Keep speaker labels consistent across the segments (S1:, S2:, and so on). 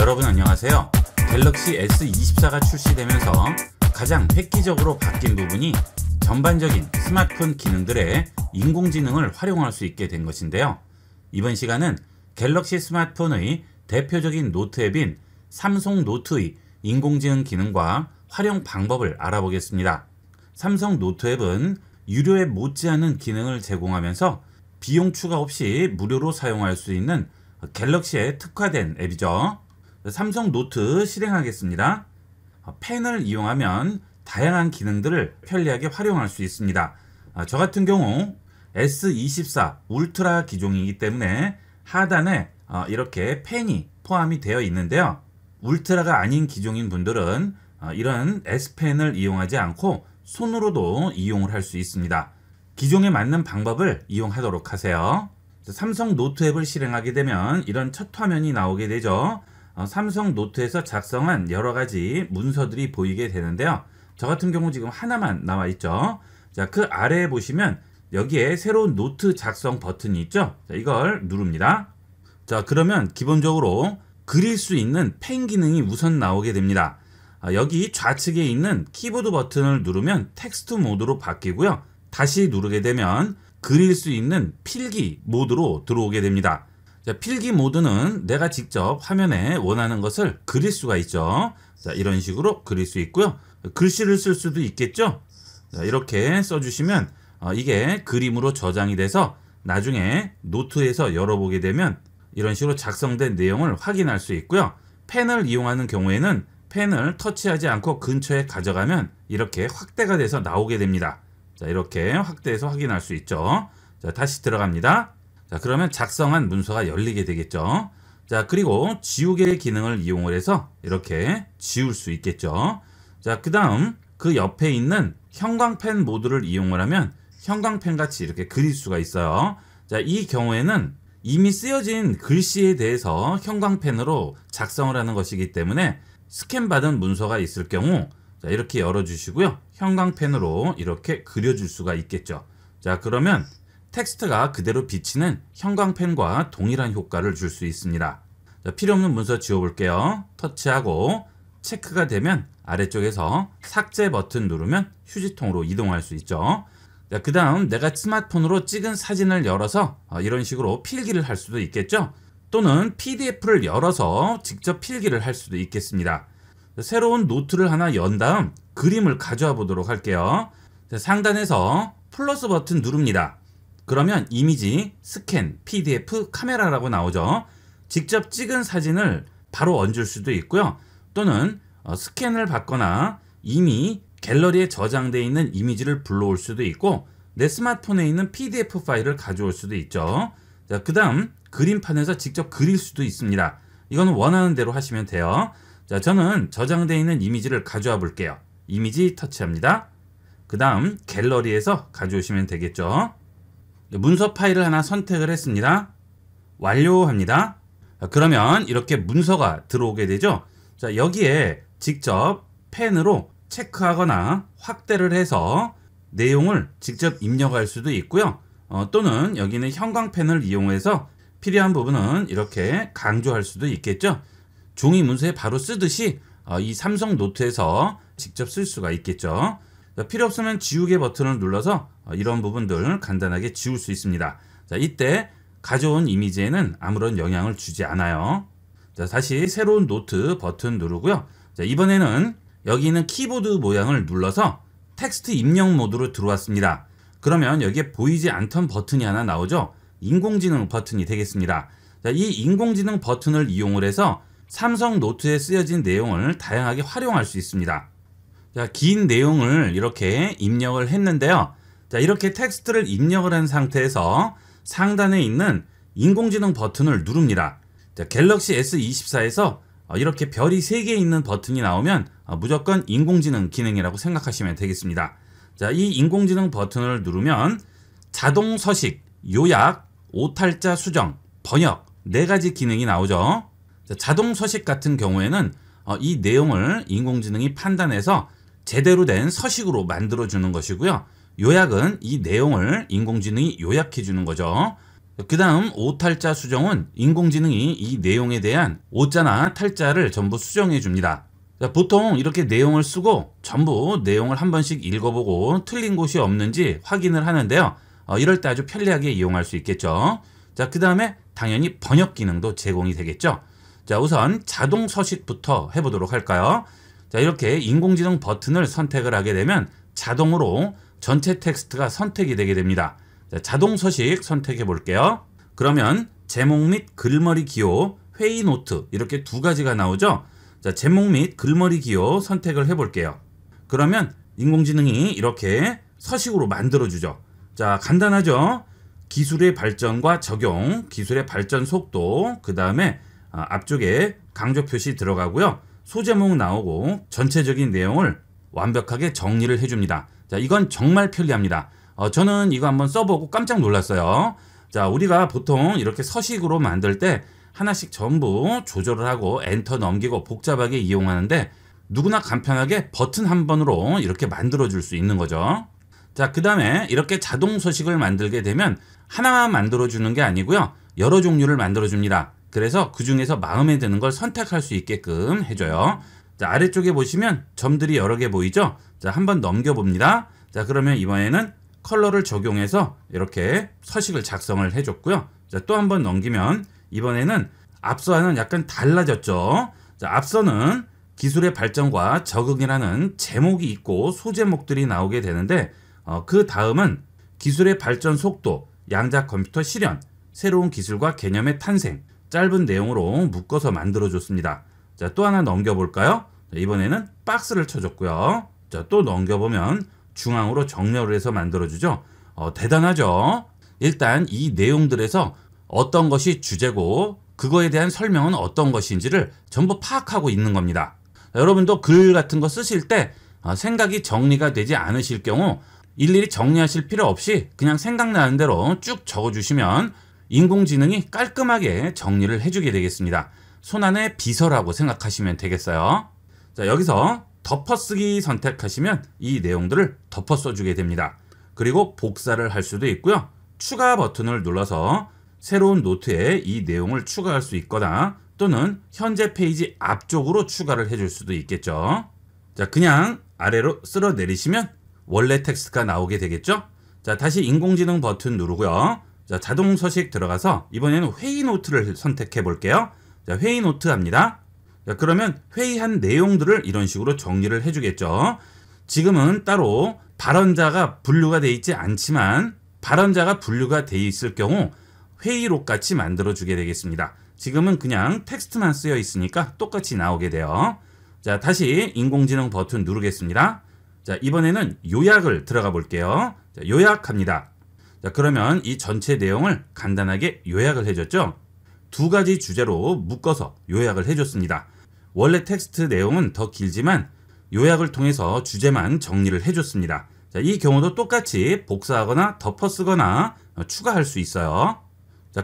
S1: 여러분 안녕하세요. 갤럭시 S24가 출시되면서 가장 획기적으로 바뀐 부분이 전반적인 스마트폰 기능들의 인공지능을 활용할 수 있게 된 것인데요. 이번 시간은 갤럭시 스마트폰의 대표적인 노트 앱인 삼성 노트의 인공지능 기능과 활용 방법을 알아보겠습니다. 삼성 노트 앱은 유료 에 못지않은 기능을 제공하면서 비용 추가 없이 무료로 사용할 수 있는 갤럭시에 특화된 앱이죠. 삼성 노트 실행하겠습니다. 어, 펜을 이용하면 다양한 기능들을 편리하게 활용할 수 있습니다. 아, 저 같은 경우 S24 울트라 기종이기 때문에 하단에 어, 이렇게 펜이 포함이 되어 있는데요. 울트라가 아닌 기종인 분들은 어, 이런 S펜을 이용하지 않고 손으로도 이용을 할 수 있습니다. 기종에 맞는 방법을 이용하도록 하세요. 삼성 노트 앱을 실행하게 되면 이런 첫 화면이 나오게 되죠. 어, 삼성 노트에서 작성한 여러 가지 문서들이 보이게 되는데요. 저 같은 경우 지금 하나만 남아 있죠. 자, 그 아래에 보시면 여기에 새로운 노트 작성 버튼이 있죠. 자, 이걸 누릅니다. 자, 그러면 기본적으로 그릴 수 있는 펜 기능이 우선 나오게 됩니다. 아, 여기 좌측에 있는 키보드 버튼을 누르면 텍스트 모드로 바뀌고요. 다시 누르게 되면 그릴 수 있는 필기 모드로 들어오게 됩니다. 자, 필기 모드는 내가 직접 화면에 원하는 것을 그릴 수가 있죠. 자, 이런 식으로 그릴 수 있고요. 글씨를 쓸 수도 있겠죠. 자, 이렇게 써주시면 어, 이게 그림으로 저장이 돼서 나중에 노트에서 열어보게 되면 이런 식으로 작성된 내용을 확인할 수 있고요. 펜을 이용하는 경우에는 펜을 터치하지 않고 근처에 가져가면 이렇게 확대가 돼서 나오게 됩니다. 자, 이렇게 확대해서 확인할 수 있죠. 자, 다시 들어갑니다. 자, 그러면 작성한 문서가 열리게 되겠죠. 자, 그리고 지우개 기능을 이용을 해서 이렇게 지울 수 있겠죠. 자, 그 다음 그 옆에 있는 형광펜 모드를 이용을 하면 형광펜 같이 이렇게 그릴 수가 있어요. 자, 이 경우에는 이미 쓰여진 글씨에 대해서 형광펜으로 작성을 하는 것이기 때문에 스캔받은 문서가 있을 경우 자, 이렇게 열어주시고요. 형광펜으로 이렇게 그려줄 수가 있겠죠. 자, 그러면 텍스트가 그대로 비치는 형광펜과 동일한 효과를 줄 수 있습니다. 자, 필요없는 문서 지워볼게요. 터치하고 체크가 되면 아래쪽에서 삭제 버튼 누르면 휴지통으로 이동할 수 있죠. 그 다음 내가 스마트폰으로 찍은 사진을 열어서 어, 이런 식으로 필기를 할 수도 있겠죠. 또는 PDF를 열어서 직접 필기를 할 수도 있겠습니다. 새로운 노트를 하나 연 다음 그림을 가져와 보도록 할게요. 상단에서 플러스 버튼 누릅니다. 그러면 이미지, 스캔, PDF, 카메라라고 나오죠. 직접 찍은 사진을 바로 얹을 수도 있고요. 또는 어, 스캔을 받거나 이미 갤러리에 저장되어 있는 이미지를 불러올 수도 있고 내 스마트폰에 있는 PDF 파일을 가져올 수도 있죠. 그 다음 그림판에서 직접 그릴 수도 있습니다. 이건 원하는 대로 하시면 돼요. 자, 저는 저장되어 있는 이미지를 가져와 볼게요. 이미지 터치합니다. 그 다음 갤러리에서 가져오시면 되겠죠. 네, 문서 파일을 하나 선택을 했습니다. 완료합니다. 그러면 이렇게 문서가 들어오게 되죠. 자, 여기에 직접 펜으로 체크하거나 확대를 해서 내용을 직접 입력할 수도 있고요. 어, 또는 여기는 형광펜을 이용해서 필요한 부분은 이렇게 강조할 수도 있겠죠. 종이 문서에 바로 쓰듯이 어, 이 삼성 노트에서 직접 쓸 수가 있겠죠. 그러니까 필요 없으면 지우개 버튼을 눌러서 어, 이런 부분들을 간단하게 지울 수 있습니다. 자, 이때 가져온 이미지에는 아무런 영향을 주지 않아요. 자, 다시 새로운 노트 버튼 누르고요. 자, 이번에는 여기 있는 키보드 모양을 눌러서 텍스트 입력 모드로 들어왔습니다. 그러면 여기에 보이지 않던 버튼이 하나 나오죠. 인공지능 버튼이 되겠습니다. 자, 이 인공지능 버튼을 이용을 해서 삼성 노트에 쓰여진 내용을 다양하게 활용할 수 있습니다. 자, 긴 내용을 이렇게 입력을 했는데요. 자, 이렇게 텍스트를 입력을 한 상태에서 상단에 있는 인공지능 버튼을 누릅니다. 자, 갤럭시 S24에서 어, 이렇게 별이 3개 있는 버튼이 나오면 어, 무조건 인공지능 기능이라고 생각하시면 되겠습니다. 자, 이 인공지능 버튼을 누르면 자동 서식, 요약, 오탈자 수정, 번역 네 가지 기능이 나오죠. 자, 자동 서식 같은 경우에는 어, 이 내용을 인공지능이 판단해서 제대로 된 서식으로 만들어주는 것이고요. 요약은 이 내용을 인공지능이 요약해주는 거죠. 그 다음 오탈자 수정은 인공지능이 이 내용에 대한 오자나 탈자를 전부 수정해 줍니다. 보통 이렇게 내용을 쓰고 전부 내용을 한 번씩 읽어보고 틀린 곳이 없는지 확인을 하는데요. 어, 이럴 때 아주 편리하게 이용할 수 있겠죠. 자, 그 다음에 당연히 번역 기능도 제공이 되겠죠. 자, 우선 자동 서식부터 해보도록 할까요? 자 이렇게 인공지능 버튼을 선택을 하게 되면 자동으로 전체 텍스트가 선택이 되게 됩니다. 자, 자동 서식 선택해 볼게요. 그러면 제목 및 글머리 기호, 회의 노트 이렇게 두 가지가 나오죠. 자, 제목 및 글머리 기호 선택을 해 볼게요. 그러면 인공지능이 이렇게 서식으로 만들어 주죠. 자, 간단하죠. 기술의 발전과 적용, 기술의 발전 속도, 그 다음에 아, 앞쪽에 강조 표시 들어가고요. 소제목 나오고 전체적인 내용을 완벽하게 정리를 해줍니다. 자, 이건 정말 편리합니다. 어, 저는 이거 한번 써보고 깜짝 놀랐어요. 자, 우리가 보통 이렇게 서식으로 만들 때 하나씩 전부 조절을 하고 엔터 넘기고 복잡하게 이용하는데 누구나 간편하게 버튼 한 번으로 이렇게 만들어 줄 수 있는 거죠. 자, 그 다음에 이렇게 자동 서식을 만들게 되면 하나만 만들어 주는 게 아니고요. 여러 종류를 만들어 줍니다. 그래서 그 중에서 마음에 드는 걸 선택할 수 있게끔 해줘요. 자, 아래쪽에 보시면 점들이 여러 개 보이죠? 자, 한번 넘겨봅니다. 자, 그러면 이번에는 컬러를 적용해서 이렇게 서식을 작성을 해줬고요. 자, 또 한번 넘기면 이번에는 앞서와는 약간 달라졌죠. 자, 앞서는 기술의 발전과 적응이라는 제목이 있고 소제목들이 나오게 되는데 어, 그 다음은 기술의 발전 속도, 양자 컴퓨터 실현, 새로운 기술과 개념의 탄생, 짧은 내용으로 묶어서 만들어줬습니다. 자, 또 하나 넘겨볼까요? 자, 이번에는 박스를 쳐줬고요. 자, 또 넘겨보면 중앙으로 정렬을 해서 만들어주죠. 어, 대단하죠? 일단 이 내용들에서 어떤 것이 주제고 그거에 대한 설명은 어떤 것인지를 전부 파악하고 있는 겁니다. 여러분도 글 같은 거 쓰실 때 아, 생각이 정리가 되지 않으실 경우 일일이 정리하실 필요 없이 그냥 생각나는 대로 쭉 적어주시면 인공지능이 깔끔하게 정리를 해주게 되겠습니다. 손안의 비서라고 생각하시면 되겠어요.
S2: 자, 여기서
S1: 덮어쓰기 선택하시면 이 내용들을 덮어 써주게 됩니다. 그리고 복사를 할 수도 있고요. 추가 버튼을 눌러서 새로운 노트에 이 내용을 추가할 수 있거나 또는 현재 페이지 앞쪽으로 추가를 해줄 수도 있겠죠. 자, 그냥 아래로 쓸어 내리시면 원래 텍스트가 나오게 되겠죠. 자, 다시 인공지능 버튼 누르고요. 자, 자동 서식 들어가서 이번에는 회의 노트를 선택해 볼게요. 자, 회의 노트 합니다. 자, 그러면 회의한 내용들을 이런 식으로 정리를 해주겠죠. 지금은 따로 발언자가 분류가 되어 있지 않지만 발언자가 분류가 되어 있을 경우 회의록 같이 만들어 주게 되겠습니다. 지금은 그냥 텍스트만 쓰여 있으니까 똑같이 나오게 돼요. 자, 다시 인공지능 버튼 누르겠습니다. 자, 이번에는 요약을 들어가 볼게요. 자, 요약합니다. 자, 그러면 이 전체 내용을 간단하게 요약을 해줬죠. 두 가지 주제로 묶어서 요약을 해줬습니다. 원래 텍스트 내용은 더 길지만 요약을 통해서 주제만 정리를 해줬습니다. 자, 이 경우도 똑같이 복사하거나 덮어쓰거나 추가할 수 있어요.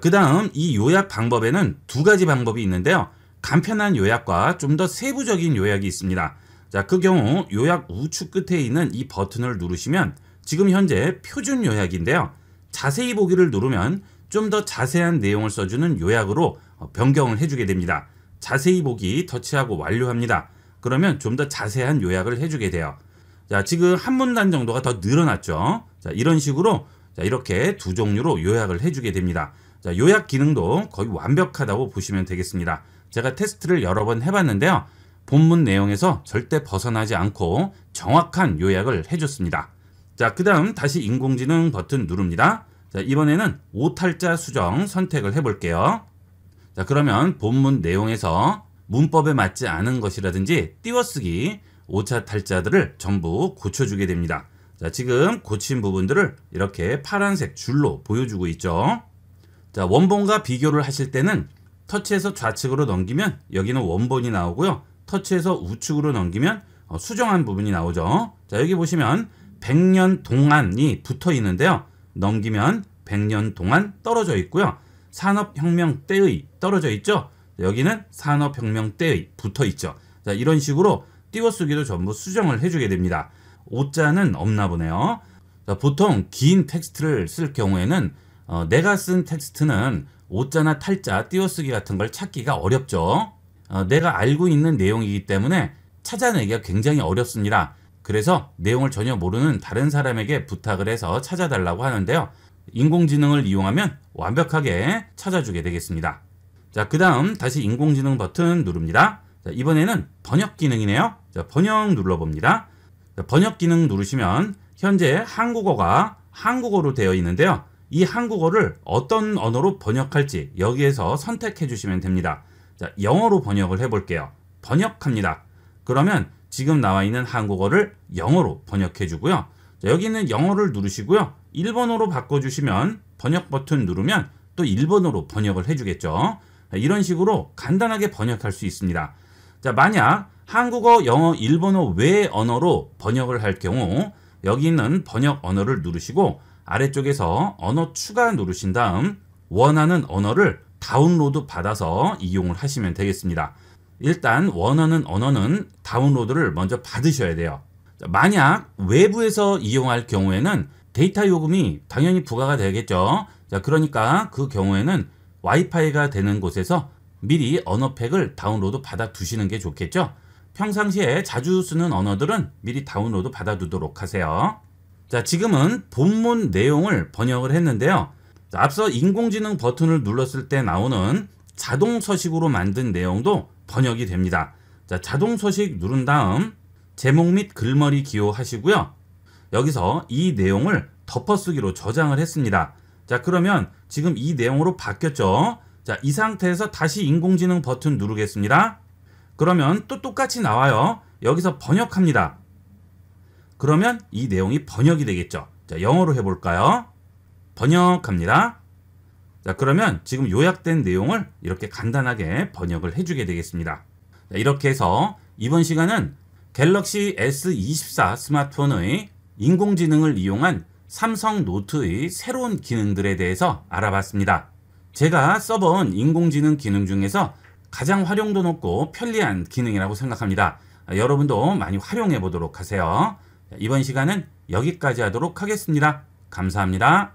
S1: 그 다음 이 요약 방법에는 두 가지 방법이 있는데요. 간편한 요약과 좀 더 세부적인 요약이 있습니다. 자, 그 경우 요약 우측 끝에 있는 이 버튼을 누르시면 지금 현재 표준 요약인데요. 자세히 보기를 누르면 좀 더 자세한 내용을 써주는 요약으로 어, 변경을 해주게 됩니다. 자세히 보기 터치하고 완료합니다. 그러면 좀 더 자세한 요약을 해주게 돼요. 자, 지금 한 문단 정도가 더 늘어났죠. 자, 이런 식으로 자, 이렇게 두 종류로 요약을 해주게 됩니다. 자, 요약 기능도 거의 완벽하다고 보시면 되겠습니다. 제가 테스트를 여러 번 해봤는데요. 본문 내용에서 절대 벗어나지 않고 정확한 요약을 해줬습니다. 자, 그 다음 다시 인공지능 버튼 누릅니다. 자, 이번에는 오탈자 수정 선택을 해볼게요. 자, 그러면 본문 내용에서 문법에 맞지 않은 것이라든지 띄워쓰기, 오차 탈자들을 전부 고쳐주게 됩니다. 자, 지금 고친 부분들을 이렇게 파란색 줄로 보여주고 있죠. 자, 원본과 비교를 하실 때는 터치해서 좌측으로 넘기면 여기는 원본이 나오고요. 터치해서 우측으로 넘기면 어, 수정한 부분이 나오죠. 자, 여기 보시면 100년 동안이 붙어 있는데요. 넘기면 100년 동안 떨어져 있고요. 산업혁명 때의 떨어져 있죠. 여기는 산업혁명 때의 붙어 있죠. 자, 이런 식으로 띄워쓰기도 전부 수정을 해주게 됩니다. 오자는 없나 보네요. 자, 보통 긴 텍스트를 쓸 경우에는 어, 내가 쓴 텍스트는 오자나 탈자, 띄워쓰기 같은 걸 찾기가 어렵죠. 어, 내가 알고 있는 내용이기 때문에 찾아내기가 굉장히 어렵습니다. 그래서 내용을 전혀 모르는 다른 사람에게 부탁을 해서 찾아달라고 하는데요. 인공지능을 이용하면 완벽하게 찾아주게 되겠습니다. 자, 그 다음 다시 인공지능 버튼 누릅니다. 자, 이번에는 번역 기능이네요. 자, 번역 눌러봅니다. 자, 번역 기능 누르시면 현재 한국어가 한국어로 되어 있는데요. 이 한국어를 어떤 언어로 번역할지 여기에서 선택해 주시면 됩니다. 자, 영어로 번역을 해볼게요. 번역합니다. 그러면 지금 나와 있는 한국어를 영어로 번역해 주고요. 자, 여기는 영어를 누르시고요. 일본어로 바꿔주시면 번역 버튼 누르면 또 일본어로 번역을 해주겠죠. 자, 이런 식으로 간단하게 번역할 수 있습니다. 자, 만약 한국어, 영어, 일본어 외 언어로 번역을 할 경우 여기 있는 번역 언어를 누르시고 아래쪽에서 언어 추가 누르신 다음 원하는 언어를 다운로드 받아서 이용을 하시면 되겠습니다. 일단 원하는 언어는 다운로드를 먼저 받으셔야 돼요. 만약 외부에서 이용할 경우에는 데이터 요금이 당연히 부과가 되겠죠. 자, 그러니까 그 경우에는 와이파이가 되는 곳에서 미리 언어팩을 다운로드 받아 두시는 게 좋겠죠. 평상시에 자주 쓰는 언어들은 미리 다운로드 받아 두도록 하세요. 자, 지금은 본문 내용을 번역을 했는데요. 앞서 인공지능 버튼을 눌렀을 때 나오는 자동 서식으로 만든 내용도 번역이 됩니다. 자, 자동 소식 누른 다음 제목 및 글머리 기호하시고요. 여기서 이 내용을 덮어쓰기로 저장을 했습니다. 자, 그러면 지금 이 내용으로 바뀌었죠. 자, 이 상태에서 다시 인공지능 버튼 누르겠습니다. 그러면 또 똑같이 나와요. 여기서 번역합니다. 그러면 이 내용이 번역이 되겠죠. 자, 영어로 해볼까요? 번역합니다. 자 그러면 지금 요약된 내용을 이렇게 간단하게 번역을 해주게 되겠습니다. 자, 이렇게 해서 이번 시간은 갤럭시 S24 스마트폰의 인공지능을 이용한 삼성 노트의 새로운 기능들에 대해서 알아봤습니다. 제가 써본 인공지능 기능 중에서 가장 활용도 높고 편리한 기능이라고 생각합니다. 여러분도 많이 활용해 보도록 하세요. 이번 시간은 여기까지 하도록 하겠습니다. 감사합니다.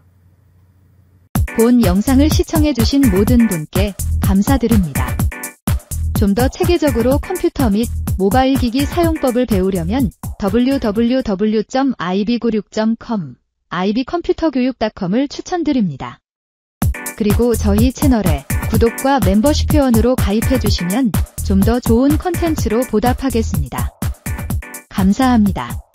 S1: 본 영상을 시청해주신 모든 분께 감사드립니다. 좀 더 체계적으로 컴퓨터 및 모바일 기기 사용법을 배우려면 www.ib96.com, ib컴퓨터교육.com을 추천드립니다. 그리고 저희 채널에 구독과 멤버십 회원으로 가입해주시면 좀 더 좋은 컨텐츠로 보답하겠습니다. 감사합니다.